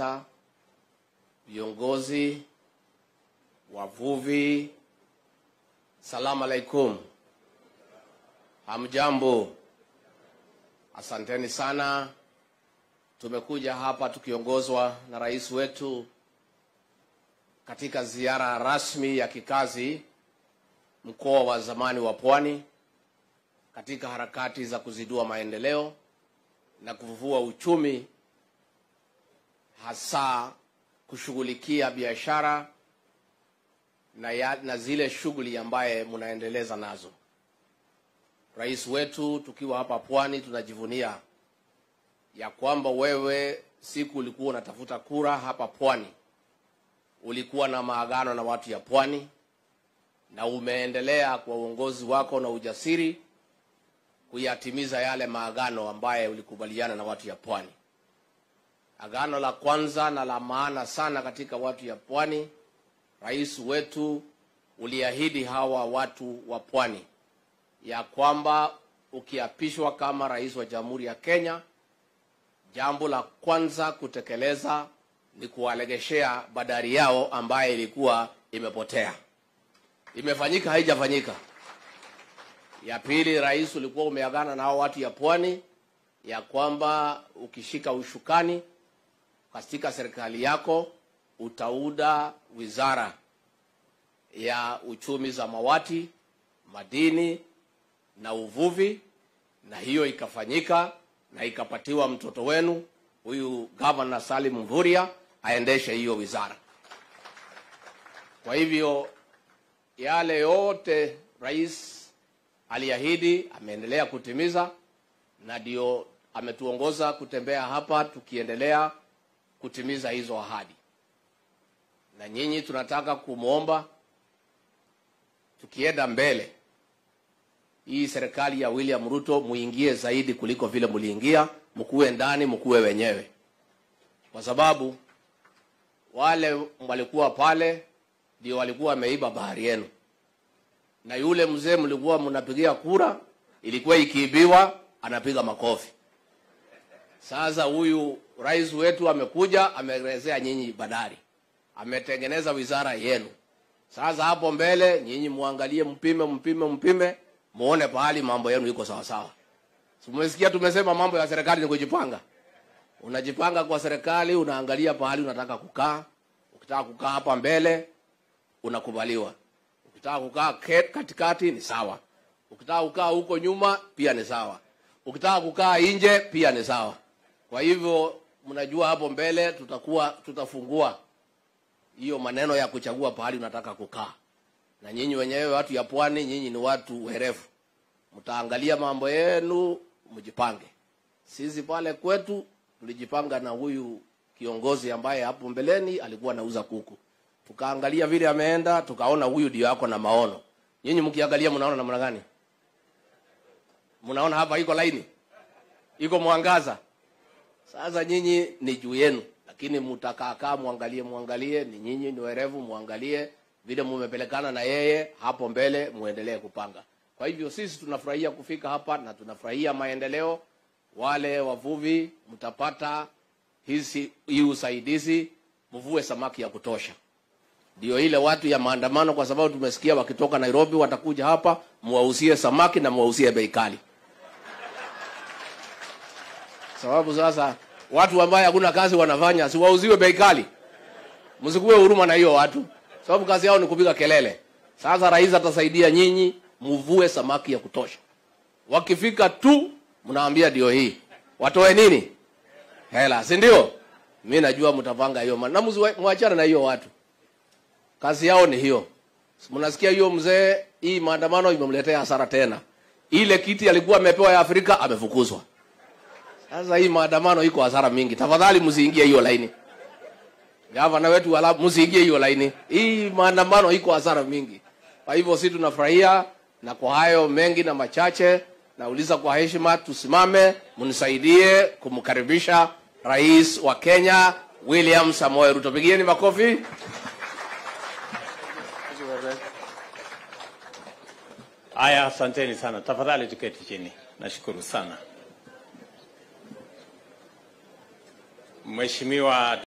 sekta, viongozi, wavuvi, salamu alaikum, hamjambo? Asanteni sana. Tumekuja hapa tukiongozwa na rais wetu katika ziara rasmi ya kikazi mkoa wa zamani wa Pwani katika harakati za kuzidua maendeleo na kuvuvua uchumi hasa kushughulikia biashara na, ya, na zile shughuli ambaye mnaendeleza nazo. Rais wetu tukiwa hapa Pwani tunajivunia ya kwamba wewe siku ulikuwa unatafuta kura hapa Pwani, ulikuwa na maagano na watu ya Pwani na umeendelea kwa uongozi wako na ujasiri kuyatimiza yale maagano ambaye ulikubaliana na watu ya Pwani agano la kwanza na la maana sana katika watu ya pwani. Rais wetu uliahidi hawa watu wa pwani ya kwamba ukiapishwa kama rais wa Jamhuri ya Kenya, jambo la kwanza kutekeleza ni kuwalegeshea bandari yao ambayo ilikuwa imepotea. Imefanyika haijafanyika? Ya pili, rais ulikuwa umeagana na hao watu ya pwani ya kwamba ukishika ushukani katika serikali yako utaunda wizara ya uchumi samawati, madini na uvuvi, na hiyo ikafanyika na ikapatiwa mtoto wenu huyu Gavana Salim Mvurya aendeshe hiyo wizara. Kwa hivyo yale yote rais aliahidi ameendelea kutimiza, na ndio ametuongoza kutembea hapa tukiendelea kutimiza hizo ahadi, na nyinyi tunataka kumwomba, tukienda mbele, hii serikali ya William Ruto muingie zaidi kuliko vile mliingia, mkuwe ndani, mkuwe wenyewe, kwa sababu wale walikuwa pale ndio walikuwa wameiba bahari yenu, na yule mzee mlikuwa mnapigia kura, ilikuwa ikiibiwa anapiga makofi. Sasa huyu Rais wetu amekuja ameelezea nyinyi bandari, ametengeneza wizara yenu. Sasa hapo mbele nyinyi muangalie, mpime, mpime, mpime, muone pahali mambo yenu iko sawa sawa. Tumesikia tumesema mambo ya serikali ni kujipanga. Unajipanga kwa serikali, unaangalia pahali unataka kukaa. Ukitaka kukaa hapa mbele unakubaliwa, ukitaka kukaa katikati ni sawa, ukitaka kukaa huko nyuma pia ni sawa, ukitaka kukaa nje pia ni sawa. Kwa hivyo mnajua hapo mbele tutakuwa tutafungua hiyo maneno ya kuchagua pahali unataka kukaa, na nyinyi wenyewe watu ya pwani, nyinyi ni watu werevu, mtaangalia mambo yenu mjipange. Sisi pale kwetu tulijipanga na huyu kiongozi ambaye hapo mbeleni alikuwa anauza kuku, tukaangalia vile ameenda, tukaona huyu ndio yako na maono. Nyinyi mkiangalia mnaona namna gani? Mnaona hapa iko laini, iko mwangaza sasa nyinyi ni juu yenu, lakini mtakaakaa mwangalie, mwangalie ni nyinyi ni werevu, mwangalie vile mumepelekana na yeye hapo mbele, muendelee kupanga. Kwa hivyo sisi tunafurahia kufika hapa na tunafurahia maendeleo. Wale wavuvi mtapata hizi hii usaidizi, mvue samaki ya kutosha. Ndio ile watu ya maandamano, kwa sababu tumesikia wakitoka Nairobi watakuja hapa, muwauzie samaki na muwauzie bei kali sababu sasa watu ambao hakuna kazi wanafanya si wauziwe bei kali. Msikuwe huruma na hiyo watu, sababu kazi yao ni kupiga kelele. Sasa rais atasaidia nyinyi mvue samaki ya kutosha. Wakifika tu mnaambia ndio hii, watoe nini? Hela, si ndio? Mi najua mtapanga hiyo, na mwachana na hiyo watu, kazi yao ni hiyo. Mnasikia hiyo mzee, hii maandamano imemletea hasara tena. Ile kiti alikuwa amepewa ya Afrika amefukuzwa. Sasa hii maandamano iko hasara mingi, tafadhali msiingie hiyo laini. Gavana wetu wala msiingie hiyo laini, hii maandamano iko hasara mingi. Kwa hivyo sisi tunafurahia na kwa hayo mengi na machache, nauliza kwa heshima, tusimame mnisaidie kumkaribisha rais wa Kenya William Samoei Ruto. Pigieni makofi. Aya, asanteni sana. Tafadhali tuketi chini, nashukuru sana. Mheshimiwa